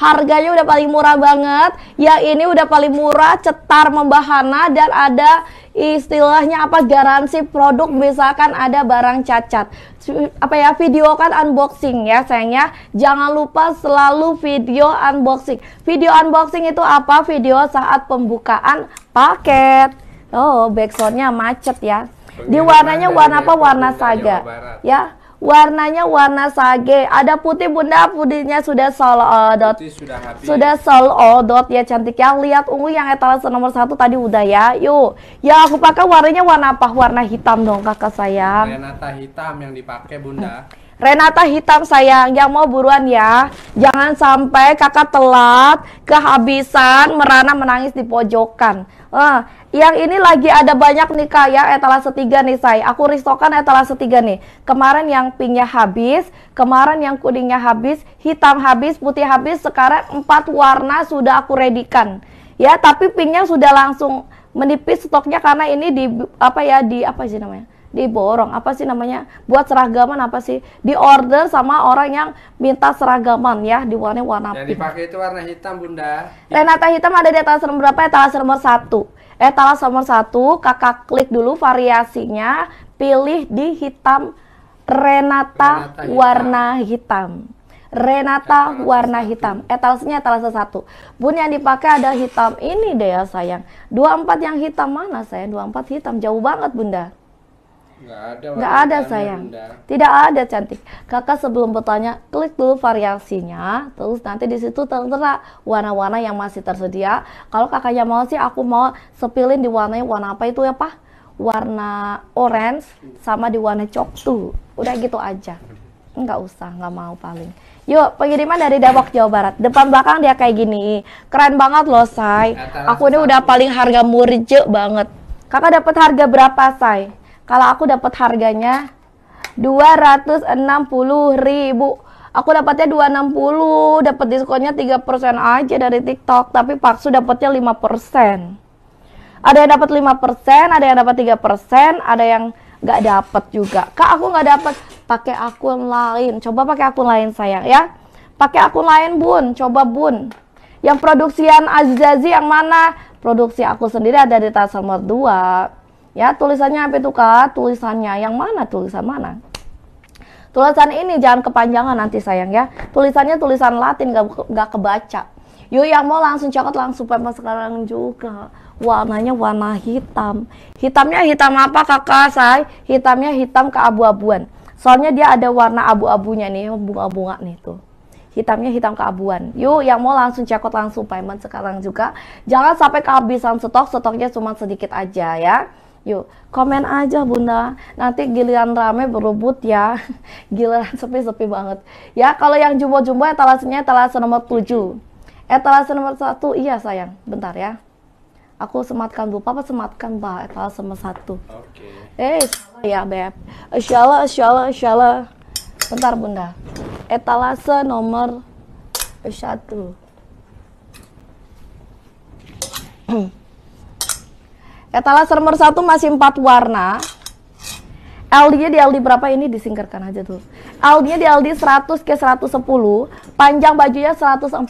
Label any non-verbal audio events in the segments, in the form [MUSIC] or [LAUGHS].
harganya udah paling murah banget yang ini udah paling murah cetar membahana dan ada istilahnya apa garansi produk misalkan ada barang cacat apa ya video kan unboxing ya sayangnya jangan lupa selalu video unboxing video unboxing itu apa video saat pembukaan paket oh backsoundnya macet ya di warnanya warna apa warna saga ya warnanya warna sage. Ada putih Bunda, putihnya sudah sold out. Putih sudah Sudah sold out ya cantik ya. Lihat ungu yang etalase nomor satu tadi udah ya. Yuk. Ya aku pakai warnanya warna apa? Warna hitam dong kakak sayang. Renata hitam yang dipakai Bunda. Hmm. Renata hitam sayang, yang mau buruan ya. Jangan sampai kakak telat, kehabisan, merana menangis di pojokan. Uh, yang ini lagi ada banyak nih kak ya etalase tiga nih say Aku risaukan etalase tiga nih. Kemarin yang pinknya habis, kemarin yang kuningnya habis, hitam habis, putih habis. Sekarang empat warna sudah aku redikan. Ya, tapi pinknya sudah langsung menipis stoknya karena ini di apa ya di apa sih namanya? diborong apa sih namanya buat seragaman apa sih di order sama orang yang minta seragaman ya di warna warna yang pink. dipakai itu warna hitam bunda Renata eh, hitam ada di atas nomor berapa etalase ya? nomor satu Eh etalase nomor satu kakak klik dulu variasinya pilih di hitam Renata, Renata warna hitam Renata etalase warna hitam. Etalasenya eh, etalase satu. Bun yang dipakai ada hitam ini deh ya sayang. 24 yang hitam mana sayang? 24 hitam jauh banget Bunda. Nggak ada, ada sayang. Tidak ada cantik. Kakak sebelum bertanya, klik dulu variasinya, terus nanti di situ tertera warna-warna yang masih tersedia. Kalau kakaknya mau sih aku mau sepilin di warnanya warna apa itu ya, Pak? Warna orange sama di warna tuh Udah gitu aja. Nggak usah, nggak mau paling. Yuk, pengiriman dari Depok Jawa Barat. Depan belakang dia kayak gini. Keren banget loh, Say. Aku ini udah paling harga murje banget. Kakak dapat harga berapa, Say? kalau aku dapat harganya 260 ribu aku dapatnya 260 dapat diskonnya 3% aja dari TikTok tapi Paksu dapatnya 5% ada yang dapat 5% ada yang dapat 3% ada yang nggak dapat juga kak aku nggak dapat pakai akun lain coba pakai akun lain sayang ya pakai akun lain bun coba bun yang produksian Azizazi yang mana produksi aku sendiri ada di Tasomor 2 Ya, tulisannya apa itu Kak? Tulisannya yang mana? Tulisan mana? Tulisan ini jangan kepanjangan nanti sayang ya. Tulisannya tulisan Latin gak, gak kebaca. Yuk yang mau langsung cokot langsung payment sekarang juga. Warnanya warna hitam. Hitamnya hitam apa kakak saya? Hitamnya hitam keabu-abuan. Soalnya dia ada warna abu-abunya nih, bunga-bunga nih tuh. Hitamnya hitam keabuan. Yuk yang mau langsung cekot langsung payment sekarang juga. Jangan sampai kehabisan stok, stoknya cuma sedikit aja ya. Yuk, komen aja Bunda. Nanti giliran rame berebut ya. [LAUGHS] Giliran sepi-sepi banget. Ya, kalau yang jumbo-jumbo etalasenya etalase nomor 7. Etalase nomor 1, iya sayang. Bentar ya. Aku sematkan dulu. Papa sematkan, Pak. Etalase nomor 1. Oke. Okay. Eh, ya, Beb. Insyaallah, insyaallah, insyaallah. Bentar, Bunda. Etalase nomor 1. [CLEARS THROAT] Etalase nomor satu masih empat warna. LD-nya di LD berapa ini disingkirkan aja tuh. LD-nya di LD 100 ke 110, panjang bajunya 140,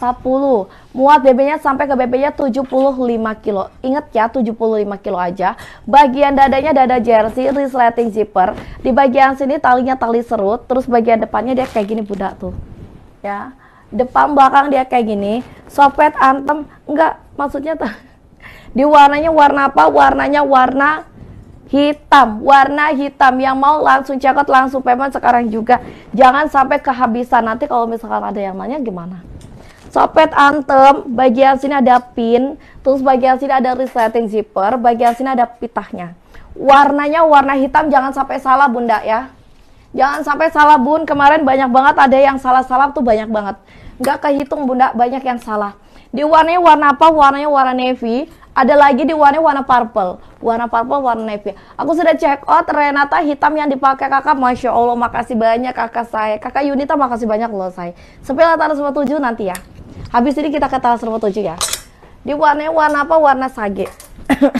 muat BB-nya sampai ke BB-nya 75 kilo. Ingat ya 75 kilo aja. Bagian dadanya dada jersey, resleting zipper. Di bagian sini talinya tali serut, terus bagian depannya dia kayak gini budak tuh. Ya. Depan belakang dia kayak gini, sopet antem enggak maksudnya tuh di warnanya warna apa? Warnanya warna hitam. Warna hitam yang mau langsung cekot langsung payment sekarang juga. Jangan sampai kehabisan. Nanti kalau misalkan ada yang nanya gimana? Sopet antem, bagian sini ada pin, terus bagian sini ada resleting zipper, bagian sini ada pitahnya. Warnanya warna hitam, jangan sampai salah bunda ya. Jangan sampai salah bun, kemarin banyak banget ada yang salah-salah tuh banyak banget. Nggak kehitung bunda, banyak yang salah. Di warnanya warna apa? Warnanya warna navy, ada lagi di warna warna purple, warna purple, warna navy. Aku sudah check out Renata hitam yang dipakai kakak. Masya Allah, makasih banyak kakak saya. Kakak Yunita makasih banyak loh saya. Sampai latar semua tujuh nanti ya. Habis ini kita ke taruh semua tujuh ya. Di warna warna apa? Warna sage. [LAUGHS]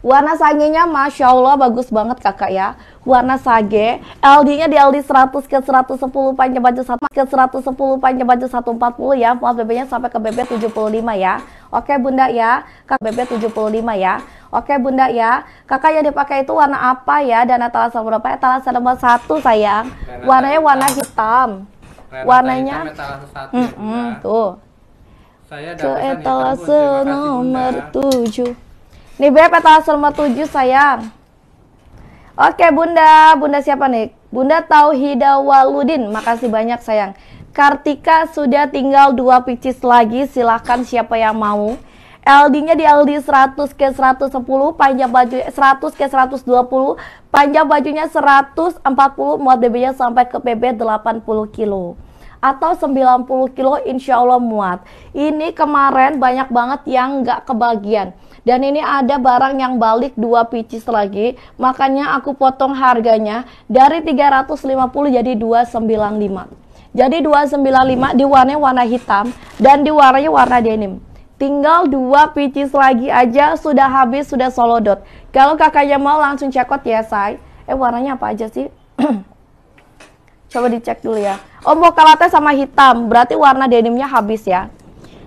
Warna sagenya Masya Allah bagus banget kakak ya Warna sage LD nya di LD 100 ke 110 panjang baju 1 ke 110 panjang baju 140 ya Muat BB nya sampai ke BB 75 ya Oke bunda ya Kak BB 75 ya Oke bunda ya Kakak yang dipakai itu warna apa ya Dan etalase berapa? Etalase eh, nomor 1 sayang Warnanya warna hitam Warnanya hmm, hmm, Tuh Saya ke etalase nomor 7 Nih Beb, atau Selma 7 sayang. Oke Bunda, Bunda siapa nih? Bunda Tauhida Waludin, makasih banyak sayang. Kartika sudah tinggal dua picis lagi, silahkan siapa yang mau. LD-nya di LD 100 ke 110, panjang baju 100 ke 120, panjang bajunya 140, muat BB-nya sampai ke PB 80 kilo atau 90 kilo insya Allah muat. Ini kemarin banyak banget yang nggak kebagian. Dan ini ada barang yang balik dua picis lagi, makanya aku potong harganya dari 350 jadi 295. Jadi 295 di warna warna hitam dan di warnanya warna denim. Tinggal dua picis lagi aja sudah habis sudah solo dot. Kalau kakaknya mau langsung cekot ya say. Eh warnanya apa aja sih? [CLEARS THROAT] Coba dicek dulu ya. Oh mau kalate sama hitam berarti warna denimnya habis ya.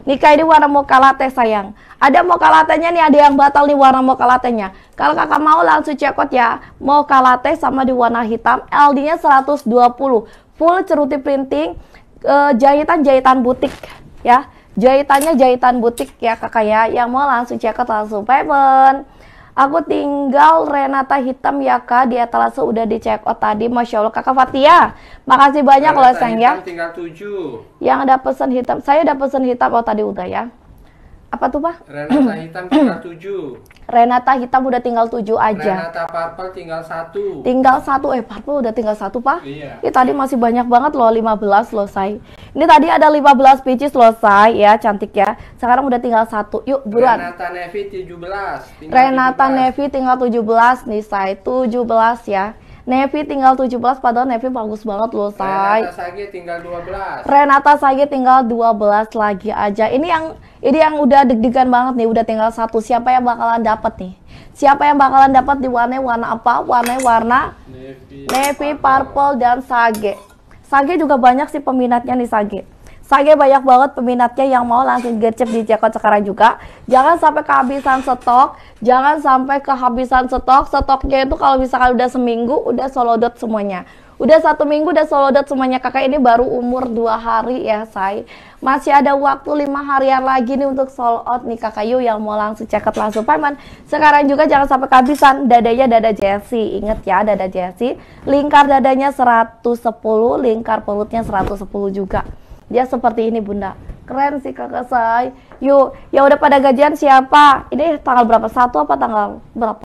Nikah ini warna mocha latte sayang. Ada mocha latte-nya nih, ada yang batal nih warna mocha latte-nya. Kalau kakak mau langsung cekot ya. Mocha latte sama di warna hitam, LD-nya 120. Full ceruti printing, eh, jahitan-jahitan butik ya. Jahitannya jahitan butik ya kakak ya. Yang mau langsung cekot langsung payment. Aku tinggal Renata Hitam ya kak di etalase udah di check out tadi. Masya Allah kakak Fatia, makasih banyak loh sayang ya. tinggal tujuh. Yang ada pesan hitam, saya ada pesan hitam oh tadi udah ya. Apa tuh pak? Renata Hitam tinggal [CLEARS THROAT] tujuh. Renata Hitam udah tinggal tujuh aja. Renata Purple tinggal satu. Tinggal satu eh Purple udah tinggal satu pak? Iya. Ini tadi masih banyak banget loh 15 loh say. Ini tadi ada 15 pieces selesai ya, cantik ya. Sekarang udah tinggal satu. Yuk, buruan. Renata Nevi 17. Tinggal Renata 17. Nevi tinggal 17 nih, Sai. 17 ya. Nevi tinggal 17 padahal Nevi bagus banget loh, Sai. Renata Sage tinggal 12. Renata Sage tinggal 12 lagi aja. Ini yang ini yang udah deg-degan banget nih, udah tinggal satu. Siapa yang bakalan dapat nih? Siapa yang bakalan dapat di warna warna apa? Warna warna Nevi, Nevi purple dan Sage. Sage juga banyak sih peminatnya nih Sage. Soalnya banyak banget peminatnya yang mau langsung gercep di Cekot sekarang juga. Jangan sampai kehabisan stok, jangan sampai kehabisan stok. Stoknya itu kalau misalkan udah seminggu udah solodot semuanya. Udah satu minggu udah solodot semuanya kakak ini baru umur dua hari ya say Masih ada waktu lima harian lagi nih untuk sold out nih kakak Yu yang mau langsung ceket langsung payment Sekarang juga jangan sampai kehabisan dadanya dada Jessie inget ya dada Jessie Lingkar dadanya 110, lingkar perutnya 110 juga dia seperti ini bunda. Keren sih kakak saya. Yuk, ya udah pada gajian siapa? Ini tanggal berapa? Satu apa tanggal berapa?